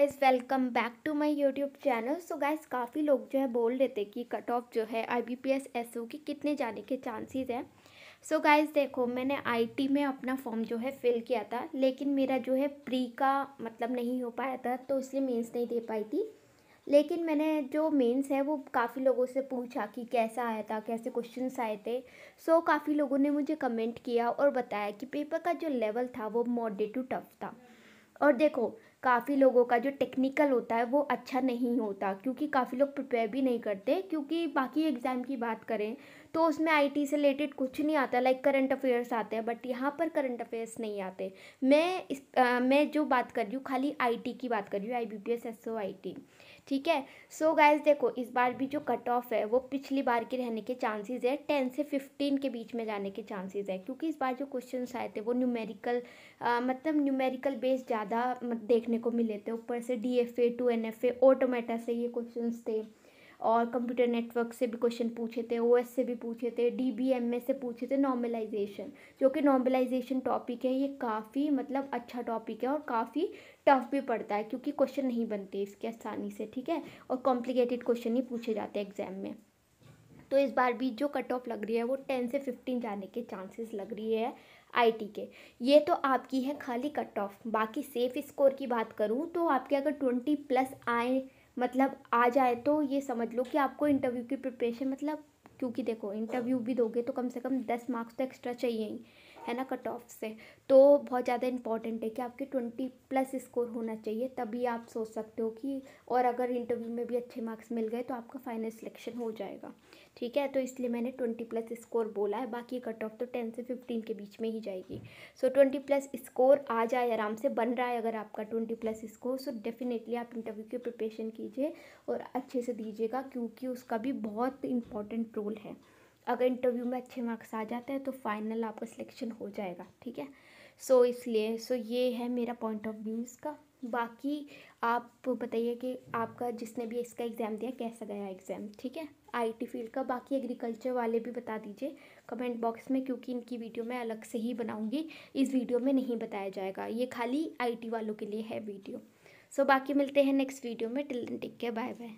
guys welcome back to my YouTube channel so guys काफ़ी लोग जो है बोल रहे थे कि कट ऑफ जो है I B P S S O की कितने जाने के चांसेस हैं सो गाइज़ गाइस देखो मैंने आईटी में अपना फॉर्म जो है फिल किया था लेकिन मेरा जो है प्री का मतलब नहीं हो पाया था तो इसलिए मेंस नहीं दे पाई थी लेकिन मैंने जो मेंस है वो काफ़ी लोगों से पूछा कि कैसा आया था कैसे क्वेश्चन आए थे सो so, काफ़ी लोगों ने मुझे कमेंट किया और बताया कि पेपर का जो लेवल था वो मॉडरेट टू टफ था और देखो काफ़ी लोगों का जो टेक्निकल होता है वो अच्छा नहीं होता क्योंकि काफ़ी लोग प्रिपेयर भी नहीं करते क्योंकि बाकी एग्ज़ाम की बात करें तो उसमें आईटी से रिलेटेड कुछ नहीं आता लाइक करंट अफेयर्स आते हैं बट यहाँ पर करंट अफेयर्स नहीं आते मैं इस आ, मैं जो बात कर रही हूँ खाली आईटी की बात कर रही हूँ I B P S S O I T ठीक है सो so गाइज देखो इस बार भी जो कट ऑफ है वो पिछली बार के रहने के चांसेस है टेन से फिफ्टीन के बीच में जाने के चांसेस है क्योंकि इस बार जो क्वेश्चन आए थे वो न्यूमेरिकल मतलब न्यूमेरिकल बेस ज़्यादा देखने को मिले थे ऊपर से D F A to N F A automata से ये क्वेश्चन थे और कंप्यूटर नेटवर्क से भी क्वेश्चन पूछे थे ओ से भी पूछे थे डी बी एम ए से पूछे थे नॉर्मलाइजेशन जो कि नॉर्मलाइजेशन टॉपिक है ये काफ़ी मतलब अच्छा टॉपिक है और काफ़ी टफ भी पड़ता है क्योंकि क्वेश्चन नहीं बनते इसके आसानी से ठीक है और कॉम्प्लिकेटेड क्वेश्चन ही पूछे जाते हैं एग्जाम में तो इस बार भी जो कट ऑफ लग रही है वो टेन से फिफ्टीन जाने के चांसेस लग रही है आईटी के ये तो आपकी है खाली कट ऑफ बाकी सेफ स्कोर की बात करूँ तो आपके अगर ट्वेंटी प्लस आए मतलब आ जाए तो ये समझ लो कि आपको इंटरव्यू की प्रिपरेशन मतलब क्योंकि देखो इंटरव्यू भी दोगे तो कम से कम दस मार्क्स तो एक्स्ट्रा चाहिए ही है ना कट ऑफ से तो बहुत ज़्यादा इंपॉर्टेंट है कि आपके ट्वेंटी प्लस स्कोर होना चाहिए तभी आप सोच सकते हो कि और अगर इंटरव्यू में भी अच्छे मार्क्स मिल गए तो आपका फाइनल सिलेक्शन हो जाएगा ठीक है तो इसलिए मैंने ट्वेंटी प्लस स्कोर बोला है बाकी कट ऑफ तो टेन से फिफ्टीन के बीच में ही जाएगी सो ट्वेंटी प्लस स्कोर आ जाए आराम से बन रहा है अगर आपका twenty plus score so definitely आप इंटरव्यू की प्रिपरेशन कीजिए और अच्छे से दीजिएगा क्योंकि उसका भी बहुत इंपॉर्टेंट रोल है अगर इंटरव्यू में अच्छे मार्क्स आ जाते हैं तो फाइनल आपका सिलेक्शन हो जाएगा ठीक है सो so, इसलिए सो so, ये है मेरा पॉइंट ऑफ व्यू इसका बाकी आप बताइए कि आपका जिसने भी इसका एग्ज़ाम दिया कैसा गया एग्ज़ाम ठीक है आईटी फील्ड का बाकी एग्रीकल्चर वाले भी बता दीजिए कमेंट बॉक्स में क्योंकि इनकी वीडियो मैं अलग से ही बनाऊंगी इस वीडियो में नहीं बताया जाएगा ये खाली आईटी वालों के लिए है वीडियो सो so, बाकी मिलते हैं नेक्स्ट वीडियो में till take care bye bye